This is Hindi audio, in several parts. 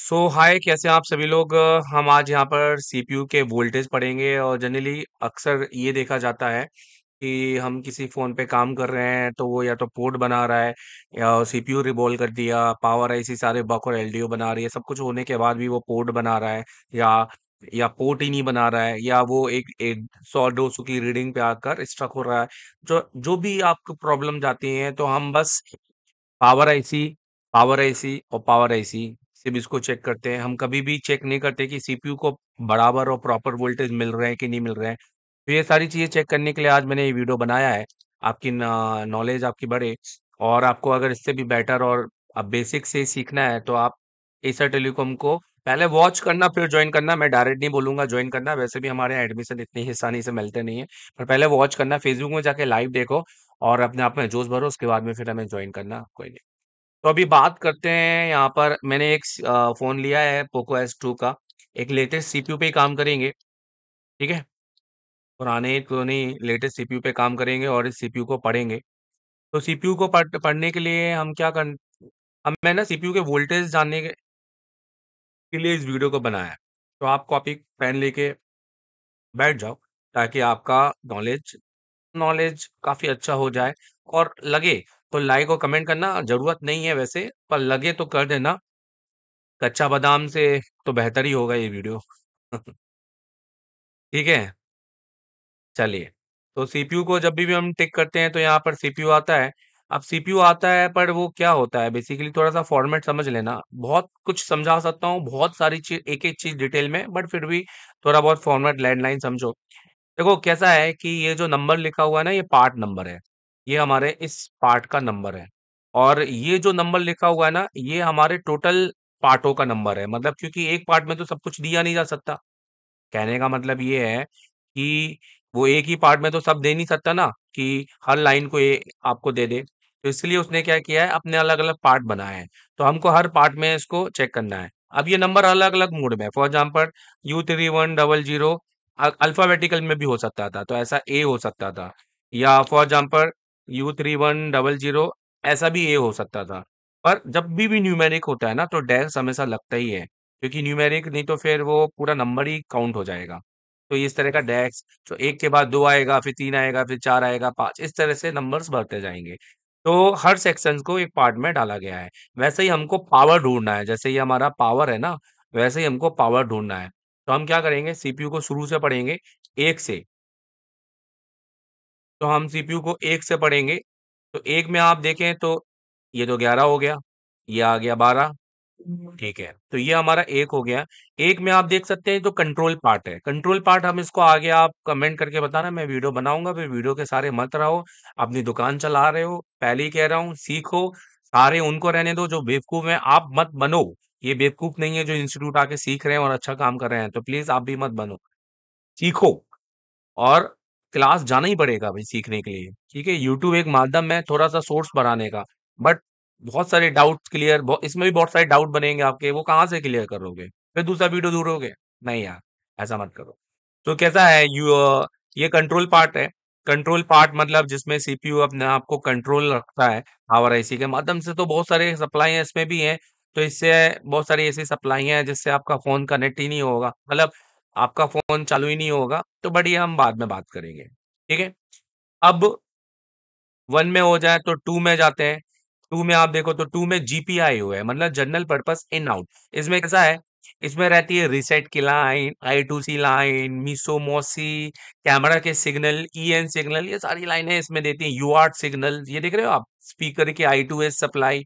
सो so, हाय कैसे हैं आप सभी लोग हम आज यहाँ पर सीपीयू के वोल्टेज पढ़ेंगे और जनरली अक्सर ये देखा जाता है कि हम किसी फ़ोन पे काम कर रहे हैं तो वो या तो पोर्ट बना रहा है या सीपीयू रिबोल कर दिया पावर आईसी सारे बक और एलडीओ बना रही है सब कुछ होने के बाद भी वो पोर्ट बना रहा है या या पोर्ट ही नहीं बना रहा है या वो एक एक सौ दो सौ की रीडिंग पे आकर स्ट्रक हो रहा है जो जो भी आपको प्रॉब्लम जाती है तो हम बस पावर आईसी पावर आईसी और पावर आईसी सिर्फ इसको चेक करते हैं हम कभी भी चेक नहीं करते कि सीपीयू को बराबर और प्रॉपर वोल्टेज मिल रहे हैं कि नहीं मिल रहे हैं तो ये सारी चीज़ें चेक करने के लिए आज मैंने ये वीडियो बनाया है आपकी नॉलेज आपकी बढ़े और आपको अगर इससे भी बेटर और अब बेसिक से सीखना है तो आप एसर टेलीकॉम को पहले वॉच करना फिर ज्वाइन करना मैं डायरेक्ट नहीं बोलूंगा ज्वाइन करना वैसे भी हमारे यहाँ एडमिशन इतनी हिस्सानी से मिलते नहीं है पर पहले वॉच करना फेसबुक में जाके लाइव देखो और अपने आप में जोश भरो उसके बाद में फिर हमें ज्वाइन करना कोई नहीं तो अभी बात करते हैं यहाँ पर मैंने एक फ़ोन लिया है पोको एस टू का एक लेटेस्ट सीपीयू पे ही काम करेंगे ठीक है पुराने तो नहीं लेटेस्ट सीपीयू पे काम करेंगे और इस सीपीयू को पढ़ेंगे तो सीपीयू को पढ़ पढ़ने के लिए हम क्या कर हम मैं ना सीपीयू के वोल्टेज जानने के, के लिए इस वीडियो को बनाया तो आप कॉपी पेन लेके बैठ जाओ ताकि आपका नॉलेज नॉलेज काफ़ी अच्छा हो जाए और लगे तो लाइक और कमेंट करना जरूरत नहीं है वैसे पर लगे तो कर देना कच्चा बादाम से तो बेहतर ही होगा ये वीडियो ठीक है चलिए तो सीपीयू को जब भी, हम टिक करते हैं तो यहाँ पर सीपीयू आता है अब सीपीयू आता है पर वो क्या होता है बेसिकली थोड़ा सा फॉर्मेट समझ लेना बहुत कुछ समझा सकता हूँ बहुत सारी चीज एक एक चीज डिटेल में बट फिर भी थोड़ा बहुत फॉर्मेट लैंडलाइन समझो देखो कैसा है कि ये जो नंबर लिखा हुआ है ना ये पार्ट नंबर है ये हमारे इस पार्ट का नंबर है और ये जो नंबर लिखा हुआ है ना ये हमारे टोटल पार्टों का नंबर है मतलब क्योंकि एक पार्ट में तो सब कुछ दिया नहीं जा सकता कहने का मतलब ये है कि वो एक ही पार्ट में तो सब दे नहीं सकता ना कि हर लाइन को ये आपको दे दे तो इसलिए उसने क्या किया है अपने अलग अलग पार्ट बनाए हैं तो हमको हर पार्ट में इसको चेक करना है अब ये नंबर अलग अलग मोड में for example U three one double zero alphabetical में भी हो सकता था तो ऐसा ए हो सकता था या for example U three one double zero ऐसा भी ए हो सकता था पर जब भी भी न्यूमेरिक होता है ना तो डैश हमेशा लगता ही है क्योंकि न्यूमेरिक नहीं तो फिर वो पूरा नंबर ही काउंट हो जाएगा तो इस तरह का डैश तो एक के बाद दो आएगा फिर तीन आएगा फिर चार आएगा पाँच इस तरह से नंबर्स बढ़ते जाएंगे तो हर सेक्शन को एक पार्ट में डाला गया है वैसे ही हमको पावर ढूंढना है जैसे ही हमारा पावर है ना वैसे ही हमको पावर ढूंढना है तो हम क्या करेंगे सीपीयू को शुरू से पढ़ेंगे एक से तो हम सीपीयू को एक से पढ़ेंगे तो एक में आप देखें तो ये तो ग्यारह हो गया ये आ गया बारह ठीक है तो ये हमारा एक हो गया एक में आप देख सकते हैं तो कंट्रोल पार्ट है कंट्रोल पार्ट हम इसको आगे आप कमेंट करके बताना मैं वीडियो बनाऊंगा फिर वीडियो के सारे मत रहो अपनी दुकान चला रहे हो पहले ही कह रहा हूँ सीखो सारे उनको रहने दो जो बेवकूफ है आप मत बनो ये बेवकूफ नहीं है जो इंस्टीट्यूट आके सीख रहे हैं और अच्छा काम कर रहे हैं तो प्लीज आप भी मत बनो सीखो और क्लास जाना ही पड़ेगा भाई सीखने के लिए ठीक है यूट्यूब एक माध्यम है थोड़ा सा सोर्स बनाने का बट बहुत सारे डाउट क्लियर इसमें भी बहुत सारे डाउट बनेंगे आपके वो कहाँ से क्लियर करोगे फिर दूसरा वीडियो दूरोगे नहीं यार ऐसा मत करो तो कैसा है यू ये कंट्रोल पार्ट है कंट्रोल पार्ट मतलब जिसमें सीपीयू अपने आपको कंट्रोल रखता है पावर आईसी के माध्यम से तो बहुत सारे सप्लाई इसमें भी हैं तो इससे बहुत सारी ऐसी सप्लाई हैं जिससे आपका फोन कनेक्ट ही नहीं होगा मतलब आपका फोन चालू ही नहीं होगा तो बढ़िया हम बाद में बात करेंगे ठीक है अब वन में हो जाए तो टू में जाते हैं टू में आप देखो तो टू में जीपीआई हुआ है मतलब जनरल पर्पस इन आउट इसमें कैसा है इसमें रहती है रिसेट की line I two C line MISO MOSI camera के signal E e N signal ये सारी लाइनें इसमें देती हैं यू आर्ट सिग्नल ये देख रहे हो आप स्पीकर के I two S supply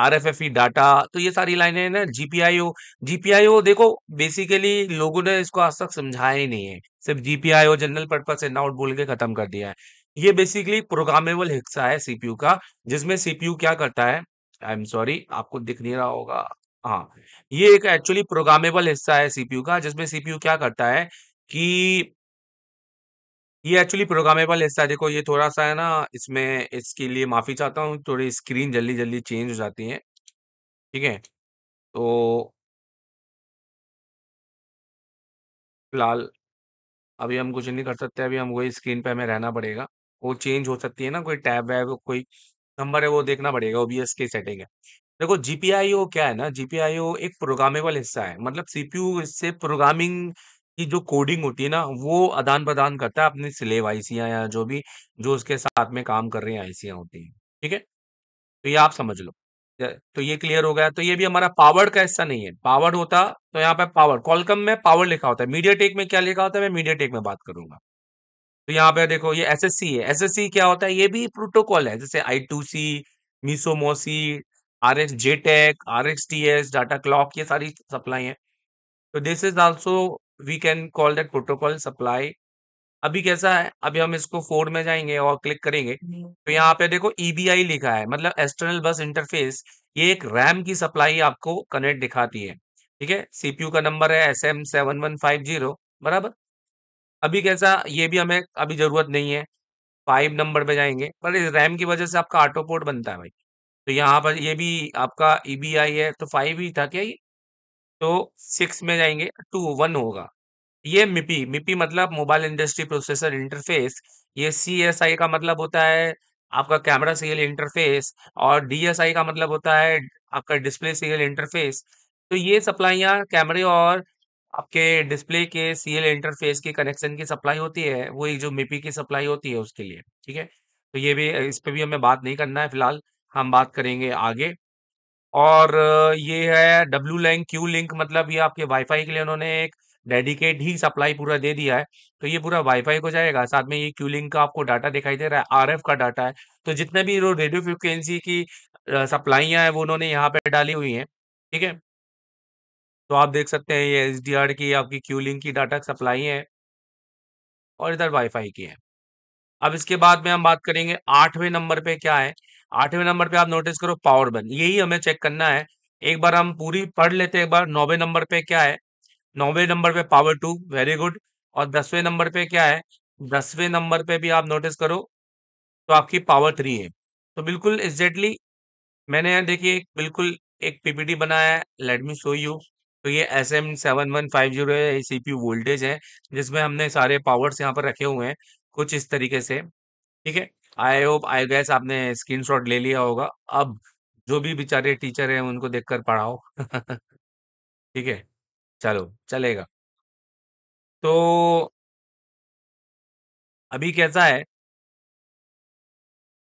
R F F E data तो ये सारी लाइनें ना जीपीआईओ जीपीआईओ देखो बेसिकली लोगों ने इसको आज तक समझाया ही नहीं है सिर्फ GPIO general purpose and out बोल के खत्म कर दिया है ये बेसिकली प्रोग्रामेबल हिस्सा है सीपीयू का जिसमें सीपीयू क्या करता है आई एम सॉरी आपको दिख नहीं रहा होगा हाँ ये एक एक्चुअली प्रोग्रामेबल हिस्सा है सीपीयू का जिसमें सीपीयू क्या करता है कि ये एक्चुअली प्रोग्रामेबल हिस्सा है देखो ये थोड़ा-सा है ना इसमें इसके लिए माफ़ी चाहता हूँ, थोड़ी स्क्रीन जल्दी-जल्दी चेंज हो जाती है। ठीक है? तो फ़िलहाल अभी हम कुछ नहीं कर सकते, अभी हम वही स्क्रीन पे हमें रहना पड़ेगा। वो चेंज हो सकती है ना कोई टैब-वैब कोई नंबर है वो देखना पड़ेगा ओबीएस की सेटिंग है। देखो जीपीआईओ क्या है ना जीपीआईओ एक प्रोग्रामेबल हिस्सा है मतलब सीपीयू इससे प्रोग्रामिंग की जो कोडिंग होती है ना वो आदान प्रदान करता है अपने स्लेव आईसिया या जो भी जो उसके साथ में काम कर रही आईसिया होती है ठीक है तो ये आप समझ लो तो ये क्लियर हो गया तो ये भी हमारा पावर का हिस्सा नहीं है पावर होता तो यहाँ पे पावर कॉलकम में पावर लिखा होता है मीडिया टेक में क्या लिखा होता है मैं मीडिया टेक में बात करूंगा तो यहाँ पे देखो ये एस है एस क्या होता है ये भी प्रोटोकॉल है जैसे I two C MISO MOSI R S JTAG R S T S data clock ये सारी सप्लाई है तो this is also we can call that protocol supply अभी कैसा है अभी हम इसको फोर में जाएंगे और क्लिक करेंगे तो हम्म। यहाँ पे देखो ईबीआई e लिखा है मतलब एक्सटर्नल बस इंटरफेस ये एक रैम की सप्लाई आपको कनेक्ट दिखाती है ठीक है सीपीयू का नंबर है S M seven one five zero बराबर अभी कैसा ये भी हमें अभी जरूरत नहीं है फाइव नंबर पे जाएंगे पर इस रैम की वजह से आपका ऑटो पोर्ट बनता है भाई तो यहाँ पर ये भी आपका ई बी आई है तो फाइव ही था क्या ये तो सिक्स में जाएंगे टू वन होगा ये मिपी मिपी मतलब मोबाइल इंडस्ट्री प्रोसेसर इंटरफेस ये सी एस आई का मतलब होता है आपका कैमरा सीरियल इंटरफेस और डी एस आई का मतलब होता है आपका डिस्प्ले सीरियल इंटरफेस तो ये सप्लाइयाँ कैमरे और आपके डिस्प्ले के सीएल इंटरफेस के कनेक्शन की सप्लाई होती है वो एक जो मिपी की सप्लाई होती है उसके लिए ठीक है तो ये भी इस पर भी हमें बात नहीं करना है फिलहाल हम बात करेंगे आगे और ये है डब्ल्यू लिंक क्यू लिंक मतलब ये आपके वाईफाई के लिए उन्होंने एक डेडिकेट ही सप्लाई पूरा दे दिया है तो ये पूरा वाईफाई को जाएगा साथ में ये क्यू लिंक का आपको डाटा दिखाई दे रहा है आरएफ का डाटा है तो जितने भी रेडियो फ्रिक्वेंसी की सप्लाइयाँ हैं वो उन्होंने यहाँ पे डाली हुई हैं ठीक है तो आप देख सकते हैं ये एस की आपकी क्यू लिंक की डाटा सप्लाई है और इधर वाईफाई की है अब इसके बाद में हम बात करेंगे आठवें नंबर पे क्या है आठवें नंबर पे आप नोटिस करो पावर बन यही हमें चेक करना है एक बार हम पूरी पढ़ लेते हैं एक बार नौवे नंबर पे क्या है नौवे नंबर पे पावर टू वेरी गुड और दसवें नंबर पे क्या है दसवें नंबर पे भी आप नोटिस करो तो आपकी पावर थ्री है तो बिल्कुल एग्जैक्टली मैंने यहाँ देखिए बिल्कुल एक पीपीटी बनाया है लेट मी शो यू तो ये S M seven one five zero C P voltage है जिसमें हमने सारे पावर्स यहाँ पर रखे हुए हैं कुछ इस तरीके से ठीक है आई होप आई गैस आपने स्क्रीनशॉट ले लिया होगा अब जो भी बेचारे टीचर हैं उनको देखकर पढ़ाओ ठीक है चलो चलेगा तो अभी कैसा है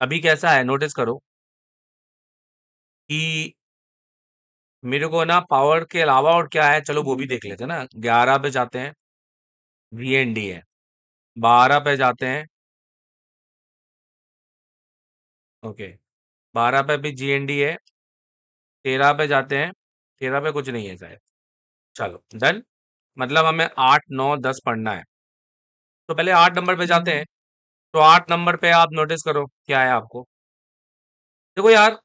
अभी कैसा है नोटिस करो कि मेरे को ना पावर के अलावा और क्या है चलो वो भी देख लेते हैं ना ग्यारह पे जाते हैं वी एन डी है बारह पे जाते हैं ओके बारह पे भी जीएनडी है तेरह पे जाते हैं तेरह पे कुछ नहीं है शायद चलो डन मतलब हमें आठ नौ दस पढ़ना है तो पहले आठ नंबर पे जाते हम्म। हैं तो आठ नंबर पे आप नोटिस करो क्या है आपको देखो यार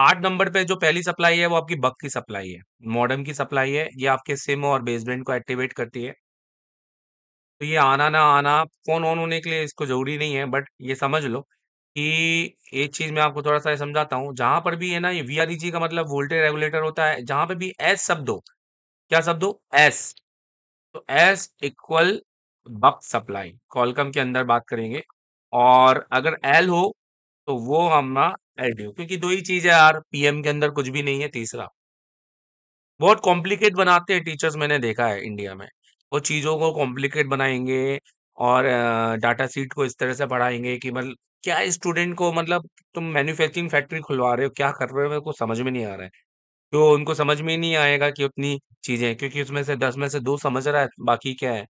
आठ नंबर पे जो पहली सप्लाई है वो आपकी बक की सप्लाई है मॉडर्म की सप्लाई है ये आपके सिम और बेसमेंट को एक्टिवेट करती है तो ये आना ना आना फोन ऑन होने के लिए इसको जरूरी नहीं है बट ये समझ लो कि एक चीज़ मैं आपको थोड़ा-सा समझाता हूँ, जहां पर भी है ना ये वीआरईजी e का मतलब वोल्टेज रेगुलेटर होता है, जहां पर भी एस शब्द हो, क्या शब्द हो? एस। तो S equal buck supply, Qualcomm के अंदर बात करेंगे और अगर एल हो, तो वो हम ना एलडीओ क्योंकि दो ही चीज़ है यार, पीएम के अंदर कुछ भी नहीं है तीसरा। बहुत कॉम्प्लिकेट बनाते हैं टीचर्स मैंने देखा है इंडिया में। वो चीज़ों को कॉम्प्लिकेट बनाएंगे और डाटा सीट को इस तरह से पढ़ाएंगे कि मतलब क्या स्टूडेंट को मतलब तुम मैन्युफैक्चरिंग फैक्ट्री खुलवा रहे हो क्या कर रहे हो मेरे को समझ में नहीं आ रहा है तो उनको समझ में नहीं आएगा कि उतनी चीज़ें क्योंकि उसमें से दस में से दो समझ रहा है बाकी क्या है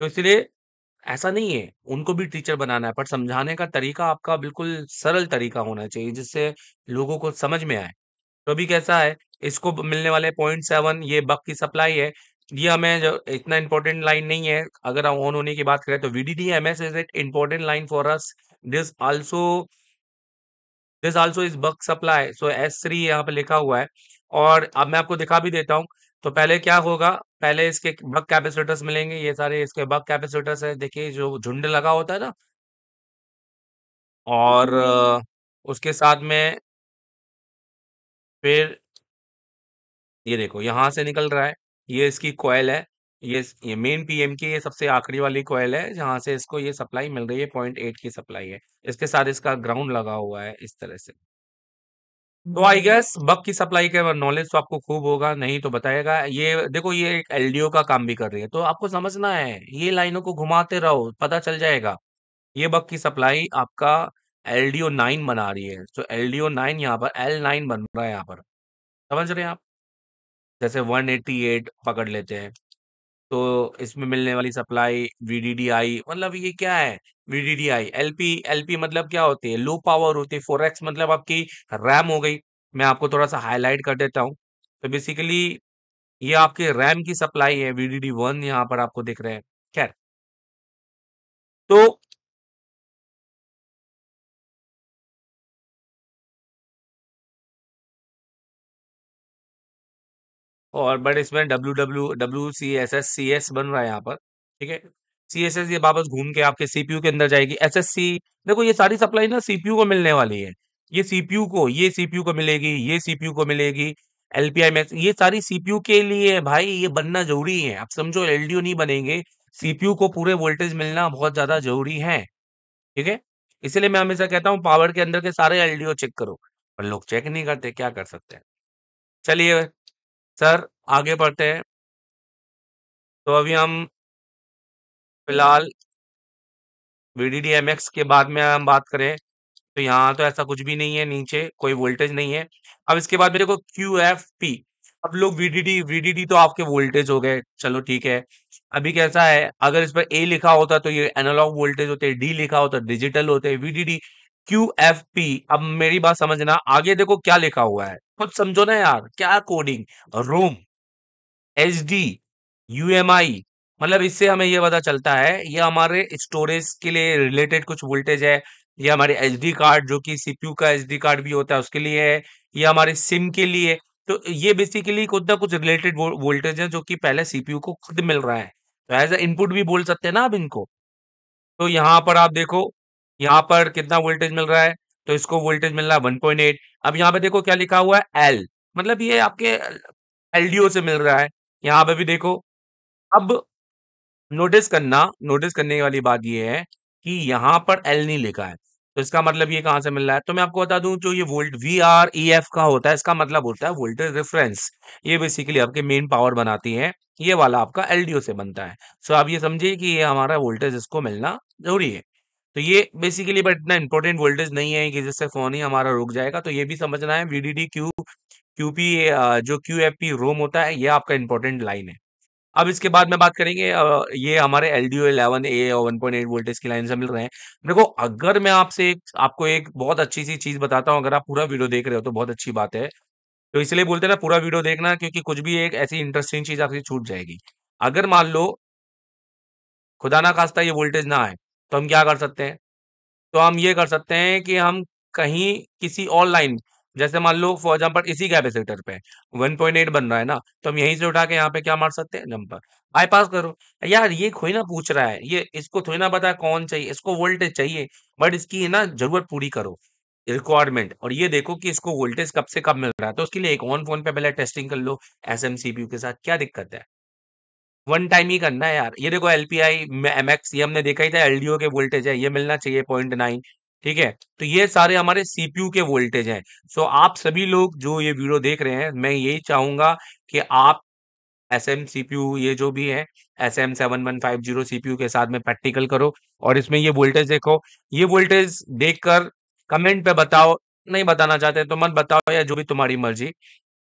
तो इसलिए ऐसा नहीं है उनको भी टीचर बनाना है पर समझाने का तरीका आपका बिल्कुल सरल तरीका होना चाहिए जिससे लोगों को समझ में आए तो अभी कैसा है इसको मिलने वाले पॉइंट सेवन ये बक की सप्लाई है ये हमें जो इतना इंपॉर्टेंट लाइन नहीं है अगर हम ऑन होने की बात करें तो VDD M S is it important line for us this also this also is buck supply so S three यहाँ पे लिखा हुआ है और अब मैं आपको दिखा भी देता हूँ तो पहले क्या होगा पहले इसके बक कैपेसिटर्स मिलेंगे ये सारे इसके बक कैपेसिटर्स है देखिए जो झुंड लगा होता है ना और उसके साथ में फिर ये देखो यहां से निकल रहा है ये इसकी कॉयल है ये ये मेन पीएम की ये सबसे आखिरी वाली कोयल है जहाँ से इसको ये सप्लाई मिल रही है पॉइंट एट की सप्लाई है। इसके साथ इसका ग्राउंड लगा हुआ है इस तरह से। तो आई गेस बक की सप्लाई का नॉलेज तो आपको खूब होगा, नहीं तो बताएगा ये देखो ये एक एलडीओ का काम भी कर रही है, तो आपको समझना है, ये लाइनों को घुमाते रहो, पता चल जाएगा। ये बक की सप्लाई आपका एलडीओ नाइन बना रही है, तो एलडीओ नाइन यहाँ पर एल नाइन बन रहा है यहाँ पर। समझ रहे हैं आप? जैसे 188 पकड़ लेते हैं। तो इसमें मिलने वाली सप्लाई वीडीडीआई मतलब ये क्या है वीडीडीआई एलपी एलपी मतलब क्या होती है लो पावर होती है फोर एक्स मतलब आपकी रैम हो गई मैं आपको थोड़ा सा हाईलाइट कर देता हूँ तो बेसिकली ये आपके रैम की सप्लाई है वीडीडी वन यहाँ पर आपको दिख रहे हैं खैर तो और बट इसमें W W W C S S C S बन रहा है यहाँ पर ठीक है सी एस एस ये वापस घूम के आपके सीपीयू के अंदर जाएगी एस एस सी देखो ये सारी सप्लाई ना सीपीयू को मिलने वाली है ये सीपीयू को ये सीपीयू को मिलेगी ये सीपीयू को मिलेगी एल पी आई मैक्स ये सारी सीपीयू के लिए है भाई ये बनना जरूरी है आप समझो एल डी ओ नहीं बनेंगे सीपीयू को पूरे वोल्टेज मिलना बहुत ज्यादा जरूरी है ठीक है इसलिए मैं हमेशा कहता हूँ पावर के अंदर के सारे एल डी ओ चेक करो पर लोग चेक नहीं करते क्या कर सकते हैं चलिए सर आगे बढ़ते हैं तो अभी हम फिलहाल V D D M X के बाद में हम बात करें तो यहाँ तो ऐसा कुछ भी नहीं है नीचे कोई वोल्टेज नहीं है अब इसके बाद मेरे को क्यू एफ पी अब लोग V D D V D D तो आपके वोल्टेज हो गए चलो ठीक है अभी कैसा है अगर इस पर ए लिखा होता तो ये एनालॉग वोल्टेज होते डी लिखा होता डिजिटल होते V D D Q F P अब मेरी बात समझना आगे देखो क्या लिखा हुआ है खुद समझो ना यार क्या coding ROM H D U M I मतलब इससे हमें ये पता चलता है ये हमारे स्टोरेज के लिए रिलेटेड कुछ वोल्टेज है ये हमारे एच डी कार्ड जो कि सीपीयू का एच डी कार्ड भी होता है उसके लिए है ये हमारे सिम के लिए तो ये बेसिकली कुछ ना कुछ रिलेटेड वोल्टेज है जो कि पहले सीपीयू को खुद मिल रहा है तो एज ए इनपुट भी बोल सकते हैं ना आप इनको तो यहाँ पर आप देखो यहाँ पर कितना वोल्टेज मिल रहा है तो इसको वोल्टेज मिल रहा है वन पॉइंट एट अब यहाँ पे देखो क्या लिखा हुआ है एल मतलब ये आपके ओ से मिल रहा है यहाँ पे भी देखो अब नोटिस करना नोटिस करने वाली बात ये है कि यहाँ पर एल नहीं लिखा है तो इसका मतलब ये कहाँ से मिल रहा है तो मैं आपको बता दूं जो ये volt V R E F का होता है इसका मतलब होता है वोल्टेज रेफरेंस ये बेसिकली आपके मेन पावर बनाती है ये वाला आपका एलडीओ से बनता है सो आप ये समझिए कि ये हमारा वोल्टेज इसको मिलना जरूरी है तो ये बेसिकली बट इतना इंपॉर्टेंट वोल्टेज नहीं है कि जिससे फोन ही हमारा रुक जाएगा तो ये भी समझना है वीडीडी क्यू क्यूपी जो क्यू एफ पी रोम होता है ये आपका इंपॉर्टेंट लाइन है अब इसके बाद में बात करेंगे ये हमारे L D O eleven A और वन पॉइंट एट वोल्टेज की लाइन से मिल रहे हैं देखो अगर मैं आपसे एक आपको एक बहुत अच्छी सी चीज़ बताता हूँ अगर आप पूरा वीडियो देख रहे हो तो बहुत अच्छी बात है तो इसलिए बोलते हैं ना पूरा वीडियो देखना क्योंकि कुछ भी एक ऐसी इंटरेस्टिंग चीज़ आपसे छूट जाएगी अगर मान लो खुदा ना खास्ता ये वोल्टेज ना आए तो हम क्या कर सकते हैं तो हम ये कर सकते हैं कि हम कहीं किसी ऑनलाइन जैसे मान लो फॉर एग्जाम्पल इसी कैपेसिटर पे 1.8 बन रहा है ना तो हम यहीं से उठा के यहाँ पे क्या मार सकते हैं जंपर बाईपास करो यार ये कोई ना पूछ रहा है ये इसको थोड़ी ना पता कौन चाहिए इसको वोल्टेज चाहिए बट इसकी ना जरूरत पूरी करो रिक्वायरमेंट और ये देखो कि इसको वोल्टेज कब से कब मिल रहा है तो उसके लिए एक ऑन फोन पे पहले टेस्टिंग कर लो एस एम के साथ क्या दिक्कत है वन टाइम ही करना है यार ये देखो L P I M X ये हमने देखा ही था एलडीओ के वोल्टेज है ये मिलना चाहिए पॉइंट नाइन ठीक है तो ये सारे हमारे सीपीयू के वोल्टेज हैं सो so, आप सभी लोग जो ये वीडियो देख रहे हैं मैं यही चाहूंगा कि आप S M C P U ये जो भी है S M seven one five zero C P U के साथ में प्रैक्टिकल करो और इसमें ये वोल्टेज देखो ये वोल्टेज कर कमेंट पे बताओ नहीं बताना चाहते तो मत बताओ या जो भी तुम्हारी मर्जी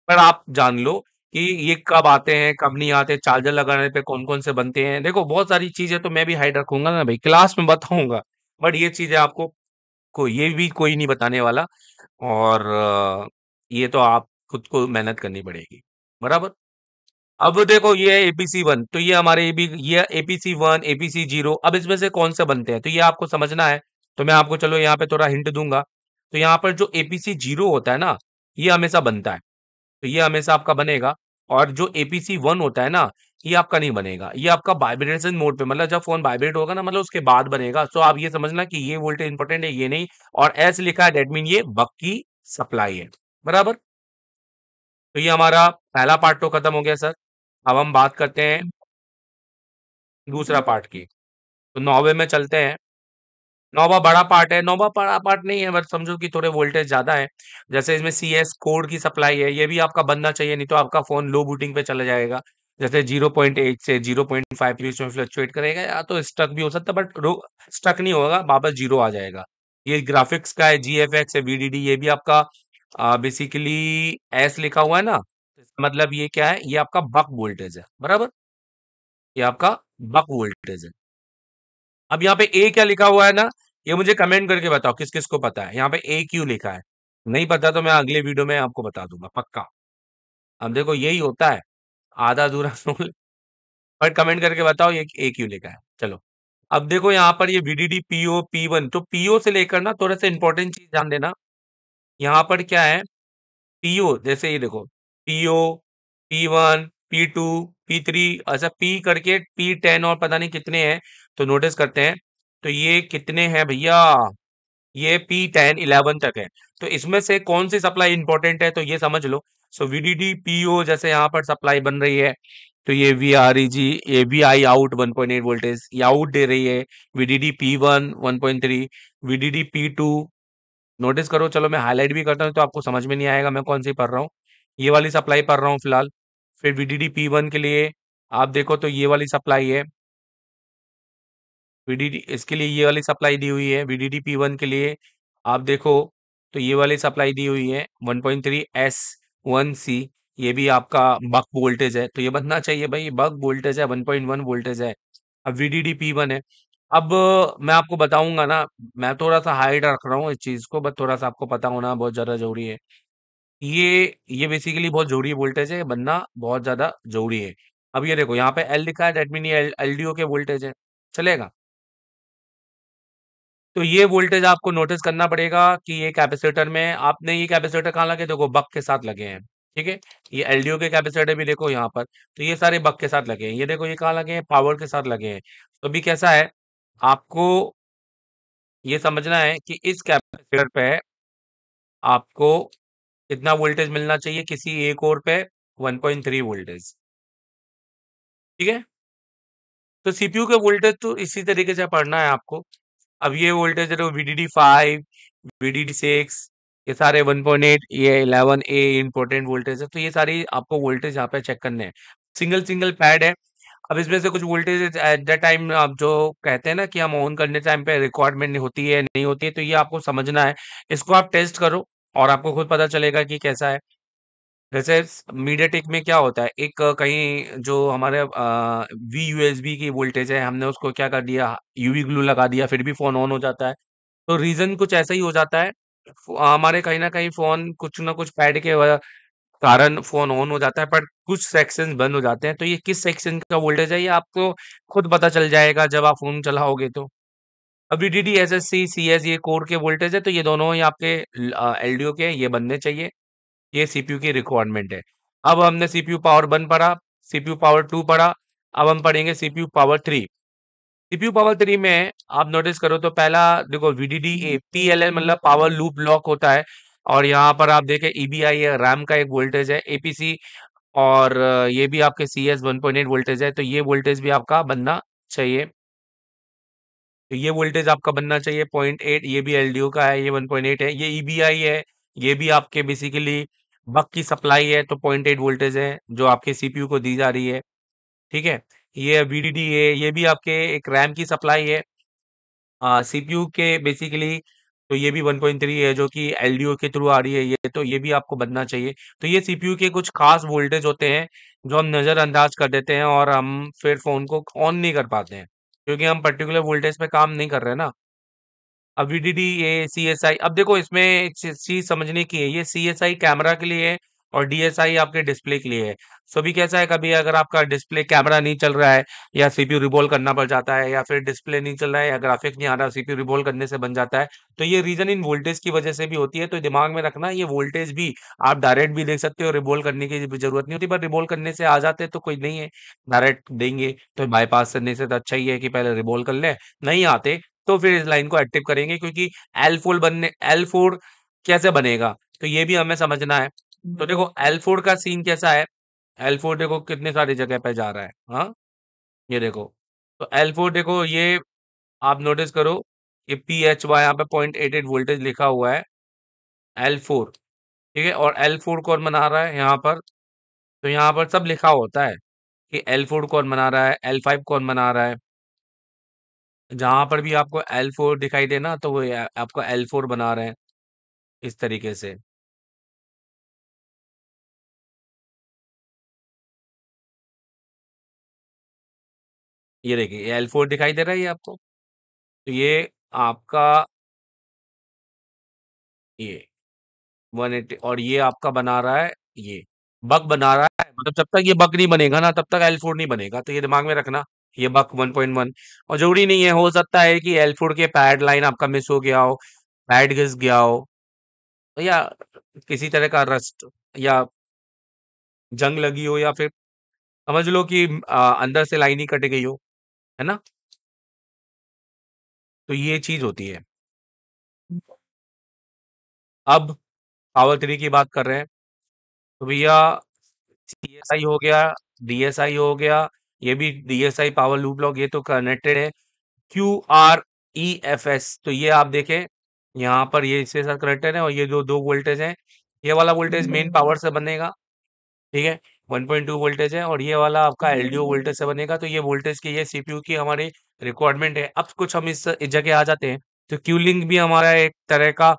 पर आप जान लो कि ये कब आते हैं कब नहीं आते चार्जर लगाने पे कौन कौन से बनते हैं देखो बहुत सारी चीजें तो मैं भी हाइड रखूंगा ना भाई क्लास में बताऊंगा बट ये चीजें आपको को ये भी कोई नहीं बताने वाला और ये तो आप खुद को मेहनत करनी पड़ेगी बराबर अब देखो ये एपीसी वन तो ये हमारे एबी ये एपीसी वन एपीसी जीरो अब इसमें से कौन से बनते हैं तो ये आपको समझना है तो मैं आपको चलो यहाँ पे थोड़ा हिंट दूंगा तो यहाँ पर जो एपीसी जीरो होता है ना ये हमेशा बनता है तो ये हमेशा आपका बनेगा और जो एपीसी वन होता है ना ये आपका नहीं बनेगा ये आपका वाइब्रेशन मोड पे मतलब जब फोन वाइब्रेट होगा ना मतलब उसके बाद बनेगा सो आप ये समझना कि ये वोल्टेज इंपॉर्टेंट है ये नहीं और एस लिखा है डेटमीन ये बक की सप्लाई है बराबर तो ये हमारा पहला पार्ट तो खत्म हो गया सर अब हम बात करते हैं दूसरा पार्ट की तो नौवे में चलते हैं नोवा बड़ा पार्ट है नोवा बड़ा पार्ट नहीं है बट समझो कि थोड़े वोल्टेज ज़्यादा है जैसे इसमें सी एस कोड की सप्लाई है ये भी आपका बनना चाहिए नहीं तो आपका फ़ोन लो बूटिंग पे चला जाएगा जैसे जीरो पॉइंट एट से जीरो पॉइंट फाइव बीच में फ्लक्चुएट करेगा या तो स्टक भी हो सकता है बट स्टक नहीं होगा वापस जीरो आ जाएगा ये ग्राफिक्स का है जी एफ एक्स है वी ये भी आपका बेसिकली एस लिखा हुआ है ना मतलब ये क्या है ये आपका बक वोल्टेज है बराबर ये आपका बक वोल्टेज है अब यहाँ पे ए क्या लिखा हुआ है ना ये मुझे कमेंट करके बताओ किस किस को पता है यहाँ पे ए क्यू लिखा है नहीं पता तो मैं अगले वीडियो में आपको बता दूंगा पक्का अब देखो यही होता है आधा अधूरा रोल बट कमेंट करके बताओ ये ए क्यू लिखा है चलो अब देखो यहाँ पर ये वीडीडी पीओ पी वन तो पीओ से लेकर ना थोड़ा सा इंपॉर्टेंट चीज ध्यान देना यहाँ पर क्या है पीओ जैसे ये देखो PO P one P two P three अच्छा पी करके पी टेन और पता नहीं कितने हैं तो नोटिस करते हैं तो ये कितने हैं भैया ये पी टेन इलेवन तक है तो इसमें से कौन सी सप्लाई इंपॉर्टेंट है तो ये समझ लो सो वीडीडी पीओ जैसे यहाँ पर सप्लाई बन रही है तो ये V R E G A V I out one point eight voltage ये आउट दे रही है VDD P one one point three VDD P two notice करो चलो मैं हाईलाइट भी करता हूँ तो आपको समझ में नहीं आएगा मैं कौन सी पढ़ रहा हूँ ये वाली सप्लाई पढ़ रहा हूँ फिलहाल फिर वीडीडी पी वन के लिए आप देखो तो ये वाली सप्लाई है वीडीडी इसके लिए ये वाली सप्लाई दी हुई है वीडीडी पी वन के लिए आप देखो तो ये वाली सप्लाई दी हुई है one point three S one C ये भी आपका बक वोल्टेज है तो ये बनना चाहिए भाई बक वोल्टेज है वन पॉइंट वन वोल्टेज है अब वीडीडी पी वन है अब मैं आपको बताऊंगा ना मैं थोड़ा सा हाइड रख रहा हूँ इस चीज़ को बट थोड़ा सा आपको पता होना बहुत ज़्यादा जरूरी है ये ये बेसिकली बहुत ज़रूरी वोल्टेज है, बनना बहुत ज़्यादा ज़रूरी है। अब ये देखो यहाँ पे एल लिखा है दैट मीन ये एल के वोल्टेज है, चलेगा? तो ये वोल्टेज आपको नोटिस करना पड़ेगा कि ये कैपेसिटर में आपने ये कैपेसिटर कहाँ लगे देखो बक के साथ लगे हैं, ठीक है? ये एलडीओ के कैपेसिटर भी देखो यहाँ पर, तो ये सारे बक के साथ लगे हैं। ये देखो ये कहाँ लगे हैं पावर के साथ लगे हैं। तो अभी कैसा है आपको ये समझना है कि इस कैपेसिटर पे आपको कितना वोल्टेज मिलना चाहिए किसी एक और पे 1.3 वोल्टेज ठीक है तो सीपीयू के वोल्टेज तो इसी तरीके से पढ़ना है आपको अब ये वोल्टेज है डी फाइव डी सिक्स ये सारे 1.8 ये 11 ए इंपॉर्टेंट वोल्टेज है तो ये सारी आपको वोल्टेज यहाँ पे चेक करने हैं सिंगल सिंगल पैड है अब इसमें से कुछ वोल्टेज एट द टाइम आप जो कहते हैं ना कि हम ऑन करने टाइम पे रिक्वायरमेंट होती है नहीं होती है तो ये आपको समझना है इसको आप टेस्ट करो और आपको खुद पता चलेगा कि कैसा है जैसे मीडियाटेक में क्या होता है एक कहीं जो हमारे वी यू की वोल्टेज है हमने उसको क्या कर दिया यूवी ग्लू लगा दिया फिर भी फ़ोन ऑन हो जाता है तो रीज़न कुछ ऐसा ही हो जाता है हमारे कहीं ना कहीं फ़ोन कुछ ना कुछ पैड के कारण फ़ोन ऑन हो जाता है पर कुछ सेक्शन बंद हो जाते हैं तो ये किस सेक्शन का वोल्टेज है ये आपको खुद पता चल जाएगा जब आप फ़ोन चलाओगे तो अब वीडीडी सी एस ये कोर के वोल्टेज है तो ये दोनों ही आपके ओ के ये बनने चाहिए ये सीपीयू की रिक्वायरमेंट है अब हमने सीपीयू पावर वन पढ़ा सीपीयू पावर टू पढ़ा अब हम पढ़ेंगे CPU power three CPU power three में आप नोटिस करो तो पहला देखो VDD A P L L मतलब पावर लूप लॉक होता है और यहाँ पर आप देखें ईबीआई e रैम का एक वोल्टेज है एपीसी और ये भी आपके C S one point eight voltage है तो ये वोल्टेज भी आपका बनना चाहिए तो ये वोल्टेज आपका बनना चाहिए पॉइंट एट ये भी एलडीओ का है ये वन पॉइंट एट है ये ईबीआई e है ये भी आपके बेसिकली बक की सप्लाई है तो पॉइंट एट वोल्टेज है जो आपके सीपीयू को दी जा रही है ठीक है ये वीडीडी है ये भी आपके एक रैम की सप्लाई है सीपीयू के बेसिकली तो ये भी 1.3 है जो कि एल के थ्रू आ रही है ये तो ये भी आपको बनना चाहिए तो ये सीपीयू के कुछ खास वोल्टेज होते हैं जो हम नज़रअंदाज कर देते हैं और हम फिर फ़ोन को ऑन नहीं कर पाते हैं क्योंकि हम पर्टिकुलर वोल्टेज पे काम नहीं कर रहे ना अब वी डी डी ये सी एस आई अब देखो इसमें एक चीज समझने की है ये सी एस आई कैमरा के लिए और डीएसआई आपके डिस्प्ले के लिए है सो भी कैसा है कभी अगर आपका डिस्प्ले कैमरा नहीं चल रहा है या सीपीयू रिबोल करना पड़ जाता है या फिर डिस्प्ले नहीं चल रहा है या ग्राफिक नहीं आ रहा सीपीयू रिबोल करने से बन जाता है तो ये रीजन इन वोल्टेज की वजह से भी होती है तो दिमाग में रखना ये वोल्टेज भी आप डायरेक्ट भी देख सकते हो रिबोल करने की जरूरत नहीं होती पर रिबोल करने से आ जाते तो कोई नहीं है डायरेक्ट देंगे तो बाईपास करने से तो अच्छा ही है कि पहले रिबोल कर ले नहीं आते तो फिर इस लाइन को एक्टिव करेंगे क्योंकि एल फोर बनने एल फोर कैसे बनेगा तो ये भी हमें समझना है तो हम्म। देखो फोर का सीन कैसा है फोर देखो कितने सारी जगह पे जा रहा है हाँ ये देखो तो फोर देखो ये आप नोटिस करो कि पी एच वाई यहाँ पे पॉइंट एट एट वोल्टेज लिखा हुआ है एल फोर ठीक है और एल फोर कौन बना रहा है यहाँ पर तो यहाँ पर सब लिखा होता है कि एल फोर कौन बना रहा है एल फाइव कौन बना रहा है जहाँ पर भी आपको एल फोर दिखाई देना तो वो आपका एल फोर बना रहे हैं इस तरीके से ये देखिए एल फोर दिखाई दे रहा है ये आपको तो ये आपका ये वन एट्टी और ये आपका बना रहा है ये बक बना रहा है मतलब जब तक ये बक नहीं बनेगा ना तब तक एल फोर नहीं बनेगा तो ये दिमाग में रखना ये बक वन पॉइंट वन और जरूरी नहीं है हो सकता है कि एल फोर के पैड लाइन आपका मिस हो गया हो पैड घिस गया हो या किसी तरह का रस्ट या जंग लगी हो या फिर समझ लो कि आ, अंदर से लाइन ही कट गई हो है ना तो ये चीज होती है अब पावर थ्री की बात कर रहे हैं तो भैया सी एस आई हो गया डी एस आई हो गया ये भी D S I power loop lock ये तो कनेक्टेड है Q R E F S तो ये आप देखें यहाँ पर ये इसके साथ कनेक्टेड है और ये जो दो, दो वोल्टेज हैं ये वाला वोल्टेज मेन पावर से बनेगा ठीक है वन पॉइंट टू वोल्टेज है और ये वाला आपका एल हम्म, हम्म। वोल्टेज से बनेगा तो ये वोल्टेज की ये सीपीयू की हमारी रिक्वायरमेंट है अब कुछ हम इस जगह आ जाते हैं तो क्यूलिंग भी हमारा एक तरह का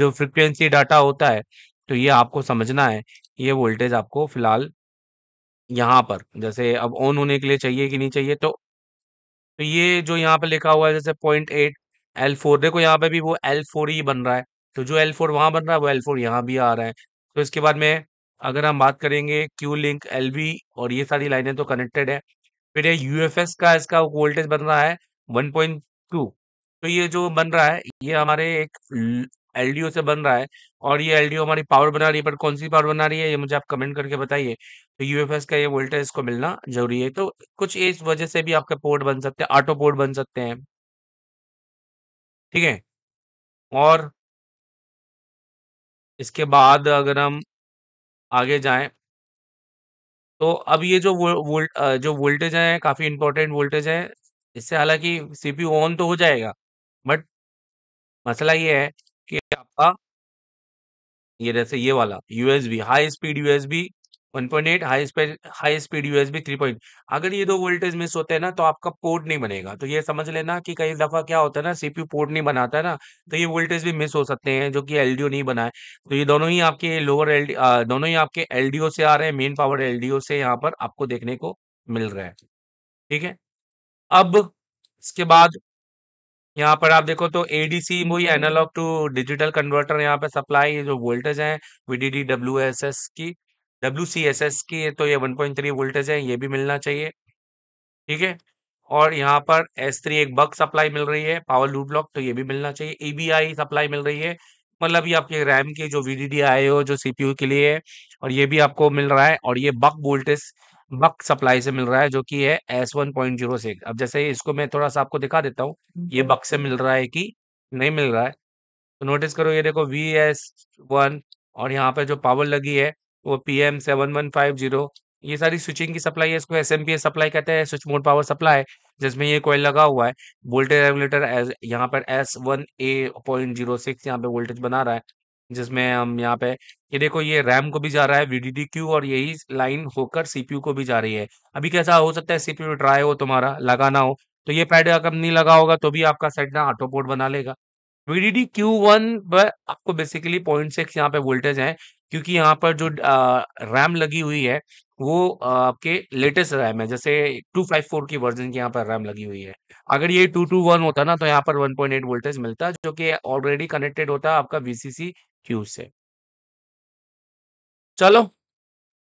जो फ्रिक्वेंसी डाटा होता है तो ये आपको समझना है ये वोल्टेज आपको फिलहाल यहाँ पर जैसे अब ऑन होने के लिए चाहिए कि नहीं चाहिए तो तो ये जो यहाँ पे लिखा हुआ है जैसे पॉइंट एट एल फोर देखो यहाँ पे भी वो एल फोर ही बन रहा है तो जो एल फोर वहाँ बन रहा है वो एल फोर यहाँ भी आ रहा है तो इसके बाद में अगर हम बात करेंगे क्यू लिंक एल और ये सारी लाइनें तो कनेक्टेड है फिर ये यू का इसका वोल्टेज बन रहा है 1.2 तो ये जो बन रहा है ये हमारे एक एल से बन रहा है और ये एल हमारी पावर बना रही है पर कौन सी पावर बना रही है ये मुझे आप कमेंट करके बताइए तो यूएफएस का ये वोल्टेज इसको मिलना जरूरी है तो कुछ इस वजह से भी आपके पोर्ट बन सकते हैं ऑटो पोर्ट बन सकते हैं ठीक है और इसके बाद अगर हम आगे जाए तो अब ये जो वोल्ट जो वोल्टेज हैं काफ़ी इंपॉर्टेंट वोल्टेज है इससे हालांकि सीपीयू ऑन तो हो जाएगा, बट मसला ये है कि आपका ये जैसे ये वाला USB high speed USB 1.8 point high speed USB three point अगर ये दो वोल्टेज मिस होते हैं ना तो आपका पोर्ट नहीं बनेगा तो ये समझ लेना कि कई दफ़ा क्या होता है ना सीपीयू पोर्ट नहीं बनाता है ना तो ये वोल्टेज भी मिस हो सकते हैं जो कि एलडीओ नहीं बनाए तो ये दोनों ही आपके लोअर एल दोनों ही आपके एलडीओ से आ रहे हैं मेन पावर एलडीओ से यहाँ पर आपको देखने को मिल रहा है ठीक है अब इसके बाद यहाँ पर आप देखो तो एडीसी वही एनालॉग टू डिजिटल कन्वर्टर यहाँ पे सप्लाई जो वोल्टेज है वीडीडी डब्ल्यू एस एस की डब्ल्यू सी एस एस की तो ये वन पॉइंट थ्री वोल्टेज है ये भी मिलना चाहिए ठीक है और यहाँ पर एस थ्री एक बक सप्लाई मिल रही है पावर लूट ब्लॉक तो ये भी मिलना चाहिए ए बी आई सप्लाई मिल रही है मतलब ये आपके रैम के जो आए हो जो सीपीयू के लिए है और ये भी आपको मिल रहा है और ये बक वोल्टेज बक सप्लाई से मिल रहा है जो कि है एस वन पॉइंट जीरो से अब जैसे इसको मैं थोड़ा सा आपको दिखा देता हूँ ये बक से मिल रहा है कि नहीं मिल रहा है तो नोटिस करो ये देखो वी एस वन और यहाँ पे जो पावर लगी है वो P M seven one five zero ये सारी स्विचिंग की सप्लाई है इसको S M P S supply कहते हैं स्विच मोड पावर सप्लाई जिसमें ये कॉइल लगा हुआ है वोल्टेज रेगुलेटर एज यहाँ पर S one A point zero six यहाँ पे वोल्टेज बना रहा है जिसमें हम यहाँ पे ये देखो ये रैम को भी जा रहा है वीडीडी क्यू और यही लाइन होकर सीपीयू को भी जा रही है अभी कैसा हो सकता है सीपीयू ड्राई हो तुम्हारा लगाना हो तो ये पैड अगर नहीं लगा होगा तो भी आपका सेट ना ऑटो पोर्ट बना लेगा VDD Q1 वन आपको बेसिकली पॉइंट सिक्स यहाँ पे वोल्टेज है क्योंकि यहाँ पर जो रैम लगी हुई है वो आपके लेटेस्ट रैम है जैसे टू फाइव फोर की वर्जन की यहाँ पर रैम लगी हुई है अगर ये टू टू वन होता ना तो यहाँ पर वन पॉइंट एट वोल्टेज मिलता जो कि ऑलरेडी कनेक्टेड होता है आपका वीसीसी क्यू से चलो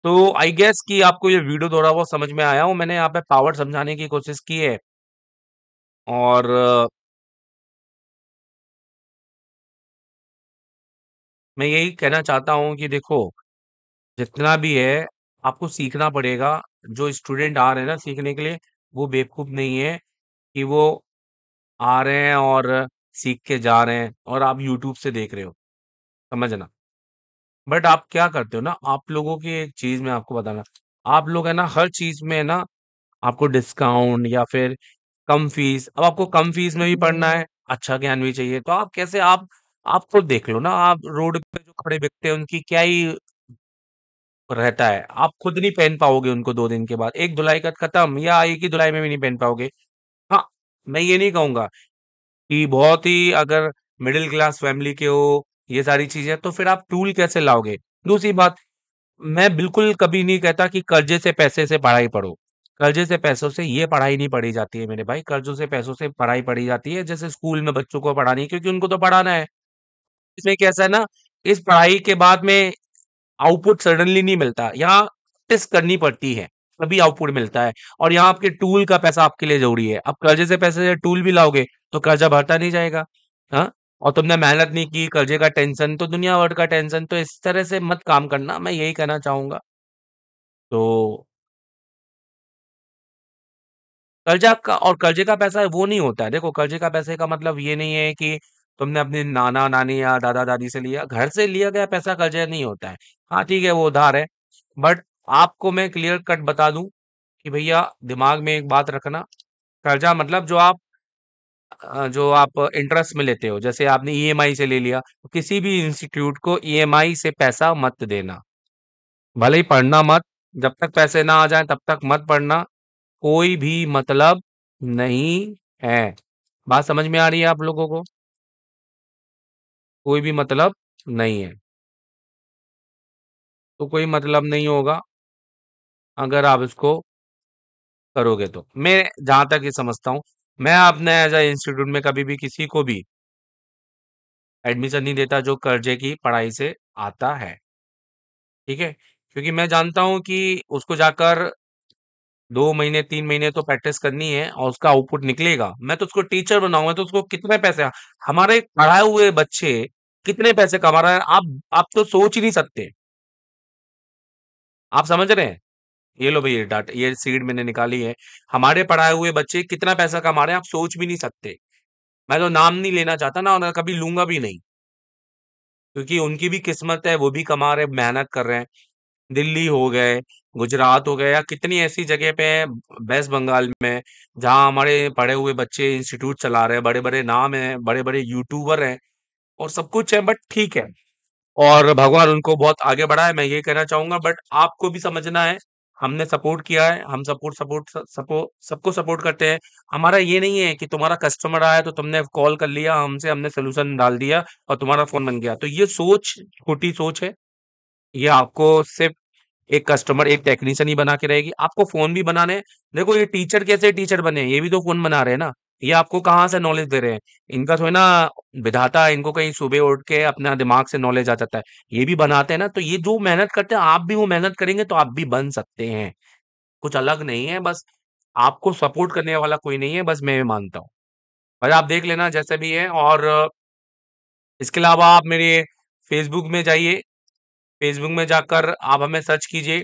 तो आई गेस कि आपको ये वीडियो थोड़ा बहुत समझ में आया हूँ मैंने यहाँ पे पावर समझाने की कोशिश की है और मैं यही कहना चाहता हूँ कि देखो, जितना भी है, आपको सीखना पड़ेगा। जो स्टूडेंट आ रहे हैं ना सीखने के लिए, वो बेवकूफ़ नहीं है कि वो आ रहे हैं और सीख के जा रहे हैं और आप यूट्यूब से देख रहे हो, समझना। बट आप क्या करते हो ना, आप लोगों की एक चीज़ में आपको बताना आप लोग है ना हर चीज़ में है ना, आपको डिस्काउंट या फिर कम फ़ीस अब आपको कम फ़ीस में भी पढ़ना है, अच्छा ज्ञान भी चाहिए। तो आप कैसे आप आप खुद देख लो ना, आप रोड पे जो खड़े व्यक्ति हैं, उनकी क्या ही रहता है। आप खुद नहीं पहन पाओगे उनको दो दिन के बाद, एक धुलाई का खत्म या एक ही धुलाई में भी नहीं पहन पाओगे। हाँ, मैं ये नहीं कहूंगा कि बहुत ही अगर मिडिल क्लास फैमिली के हो, ये सारी चीज़ें, तो फिर आप टूल कैसे लाओगे? दूसरी बात, मैं बिल्कुल कभी नहीं कहता कि कर्ज़े से पैसे से पढ़ाई पढ़ो। कर्ज़े से पैसों से ये पढ़ाई नहीं पढ़ी जाती है मेरे भाई, कर्ज़ों से पैसों से पढ़ाई पढ़ी जाती है, जैसे स्कूल में बच्चों को पढ़ानी है क्योंकि उनको तो पढ़ाना है। इसमें कैसा है ना इस पढ़ाई के बाद में आउटपुट सडनली नहीं मिलता यहाँ टेस्ट करनी पड़ती है तभी आउटपुट मिलता है और यहाँ आपके टूल का पैसा आपके लिए जरूरी है अब कर्जे से पैसे से टूल भी लाओगे तो कर्जा भरता नहीं जाएगा हाँ और तुमने मेहनत नहीं की कर्जे का टेंशन तो दुनिया भर का टेंशन तो इस तरह से मत काम करना मैं यही कहना चाहूंगा तो कर्जा का और कर्जे का पैसा वो नहीं होता है देखो कर्जे का पैसे का मतलब ये नहीं है कि तुमने अपने नाना नानी या दादा दादी से लिया घर से लिया गया पैसा कर्जा नहीं होता है हाँ ठीक है वो उधार है बट आपको मैं क्लियर कट बता दूं कि भैया दिमाग में एक बात रखना कर्जा मतलब जो आप जो आप इंटरेस्ट में लेते हो जैसे आपने ईएमआई e से ले लिया तो किसी भी इंस्टीट्यूट को ईएमआई e से पैसा मत देना भले ही पढ़ना मत जब तक पैसे ना आ जाए तब तक मत पढ़ना कोई भी मतलब नहीं है बात समझ में आ रही है आप लोगों को कोई भी मतलब नहीं है। तो कोई मतलब नहीं होगा अगर आप इसको करोगे तो। मैं जहां तक ये समझता हूं मैं अपने एज़ ए इंस्टीट्यूट में कभी भी किसी को भी एडमिशन नहीं देता जो कर्ज़े की पढ़ाई से आता है। ठीक है? क्योंकि मैं जानता हूं कि उसको जाकर दो महीने तीन महीने तो प्रैक्टिस करनी है और उसका आउटपुट निकलेगा। मैं तो उसको टीचर बनाऊंगा तो उसको कितने पैसे हमारे पढ़ाए हुए बच्चे कितने पैसे कमा रहा है आप आप तो सोच ही नहीं सकते आप समझ रहे हैं ये लो भाई ये डाटा ये सीड मैंने निकाली है हमारे पढ़ाए हुए बच्चे कितना पैसा कमा रहे हैं आप सोच भी नहीं सकते मैं तो नाम नहीं लेना चाहता ना और कभी लूंगा भी नहीं क्योंकि उनकी भी किस्मत है वो भी कमा रहे मेहनत कर रहे हैं दिल्ली हो गए गुजरात हो गए या कितनी ऐसी जगह पे है वेस्ट बंगाल में जहाँ हमारे पढ़े हुए बच्चे इंस्टीट्यूट चला रहे हैं बड़े बड़े नाम हैं बड़े बड़े यूट्यूबर हैं और सब कुछ है बट ठीक है और भगवान उनको बहुत आगे बढ़ा है मैं ये कहना चाहूंगा बट आपको भी समझना है हमने सपोर्ट किया है हम सपोर्ट सपोर्ट सपोर्ट सबको सपोर्ट करते हैं हमारा ये नहीं है कि तुम्हारा कस्टमर आया तो तुमने कॉल कर लिया हमसे हमने सोल्यूशन डाल दिया और तुम्हारा फोन बन गया तो ये सोच छोटी सोच है ये आपको सिर्फ एक कस्टमर एक टेक्नीशियन ही बना के रहेगी आपको फोन भी बनाने देखो ये टीचर कैसे टीचर बने ये भी तो फोन बना रहे हैं ना ये आपको कहाँ से नॉलेज दे रहे हैं इनका थोड़ी ना विधाता इनको कहीं सुबह उठ के अपना दिमाग से नॉलेज आ जाता है ये भी बनाते हैं ना तो ये जो मेहनत करते हैं आप भी वो मेहनत करेंगे तो आप भी बन सकते हैं कुछ अलग नहीं है बस आपको सपोर्ट करने वाला कोई नहीं है बस मैं मानता हूँ पर आप देख लेना जैसे भी है और इसके अलावा आप मेरे फेसबुक में जाइए फेसबुक में जाकर आप हमें सर्च कीजिए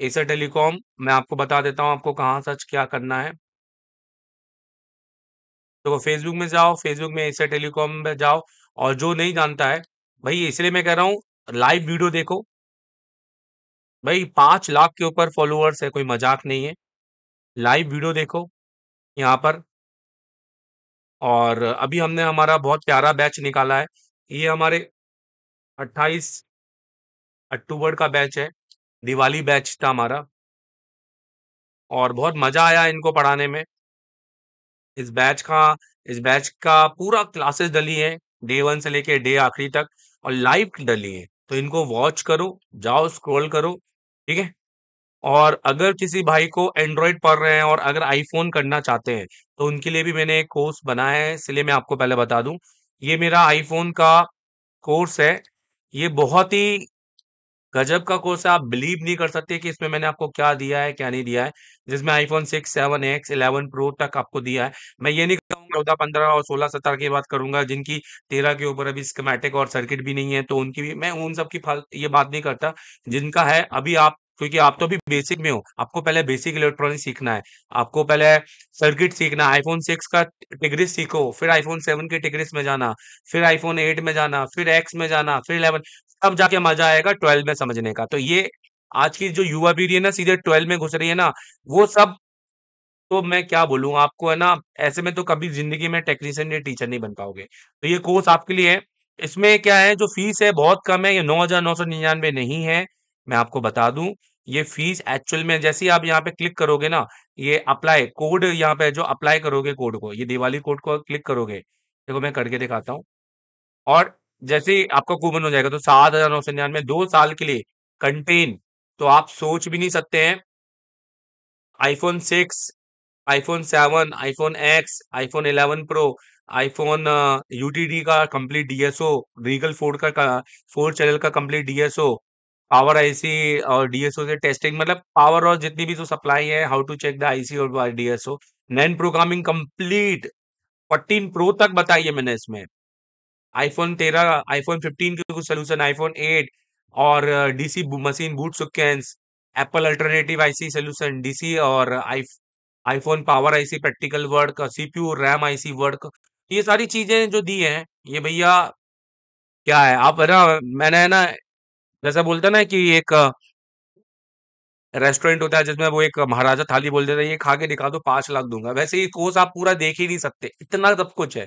एसर टेलीकॉम मैं आपको बता देता हूं आपको कहाँ सर्च क्या करना है देखो तो फेसबुक में जाओ फेसबुक में एसर टेलीकॉम में जाओ और जो नहीं जानता है भाई इसलिए मैं कह रहा हूं लाइव वीडियो देखो भाई पांच लाख के ऊपर फॉलोअर्स है कोई मजाक नहीं है लाइव वीडियो देखो यहाँ पर और अभी हमने हमारा बहुत प्यारा बैच निकाला है ये हमारे 28 अक्टूबर का बैच है दिवाली बैच था हमारा और बहुत मज़ा आया इनको पढ़ाने में इस बैच का इस बैच का पूरा क्लासेस डली है डे वन से लेके डे आखिरी तक और लाइव डली है तो इनको वॉच करो जाओ स्क्रॉल करो ठीक है और अगर किसी भाई को एंड्रॉयड पढ़ रहे हैं और अगर आईफोन करना चाहते हैं तो उनके लिए भी मैंने एक कोर्स बनाया है इसलिए मैं आपको पहले बता दूं ये मेरा आईफोन का कोर्स है ये बहुत ही गजब का कोर्स है आप बिलीव नहीं कर सकते कि इसमें मैंने आपको क्या दिया है क्या नहीं दिया है जिसमें iPhone six seven X eleven pro तक आपको दिया है मैं ये नहीं कहूँगा चौदह पंद्रह और सोलह सत्रह की बात करूंगा जिनकी तेरह के ऊपर अभी स्कमेटिक और सर्किट भी नहीं है तो उनकी भी मैं उन सबकी की ये बात नहीं करता जिनका है अभी आप क्योंकि आप तो भी बेसिक में हो आपको पहले बेसिक इलेक्ट्रॉनिक सीखना है आपको पहले सर्किट सीखना आईफोन सिक्स का टिग्रिस सीखो फिर आईफोन सेवन के टिग्रिस में जाना फिर आईफोन एट में जाना फिर एक्स में जाना फिर इलेवन तब जाके मजा आएगा ट्वेल्व में समझने का तो ये आज की जो युवा पीढ़ी है ना सीधे ट्वेल्व में घुस रही है ना वो सब तो मैं क्या बोलूँ आपको है ना ऐसे में तो कभी जिंदगी में टेक्नीशियन या टीचर नहीं बन पाओगे तो ये कोर्स आपके लिए है इसमें क्या है जो फीस है बहुत कम है ये नौ हजार नौ सौ निन्यानवे नहीं है मैं आपको बता दूं ये फीस एक्चुअल में जैसे ही आप यहाँ पे क्लिक करोगे ना ये अप्लाई कोड यहाँ पे जो अप्लाई करोगे कोड को ये दिवाली कोड को क्लिक करोगे देखो मैं करके दिखाता हूँ और जैसे ही आपका कूपन हो जाएगा तो सात हजार नौ सौ निन्यानवे दो साल के लिए कंटेन तो आप सोच भी नहीं सकते हैं iPhone six iPhone seven iPhone X iPhone eleven pro iPhone UTD का कंप्लीट डीएसओ रीगल फोर्ड का फोर चैनल का कंप्लीट डीएसओ पावर आईसी और डीएसओ से टेस्टिंग मतलब पावर और जितनी भी जो तो सप्लाई है how to check the IC और DSO NAND programming complete fourteen pro तक बताई है मैंने इसमें आईफोन तेरह आईफोन फिफ्टीन के कुछ सोल्यूशन आईफोन एट और DC machine boot sequence Apple alternative IC solution DC और I iPhone power IC practical work CPU RAM IC work ये सारी चीजें जो दी हैं ये भैया क्या है आप है ना मैंने है ना जैसा बोलते ना कि एक रेस्टोरेंट uh, होता है जिसमें वो एक महाराजा थाली बोल देता है ये खा के दिखा दो पांच लाख दूंगा वैसे ये कोर्स आप पूरा देख ही नहीं सकते इतना सब कुछ है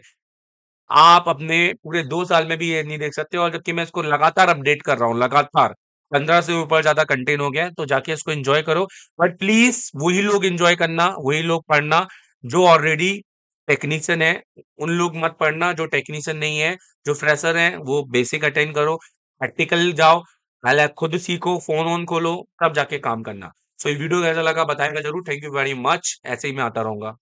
आप अपने पूरे दो साल में भी ये नहीं देख सकते और जबकि मैं इसको लगातार अपडेट कर रहा हूँ, लगातार। पंद्रह से ऊपर ज़्यादा कंटेंट हो गया है, तो जाके इसको एंजॉय करो। बट प्लीज़ वही लोग इंजॉय करना, वही लोग पढ़ना जो ऑलरेडी टेक्नीशियन है, उन लोग मत पढ़ना, जो टेक्नीशियन नहीं है, जो फ्रेशर है वो बेसिक अटेंड करो, प्रैक्टिकल जाओ, पहले खुद सीखो, फ़ोन ऑन खोलो, तब जाके काम करना। सो ये वीडियो कैसा लगा बताएगा ज़रूर। Thank you very much. ऐसे ही मैं आता रहूंगा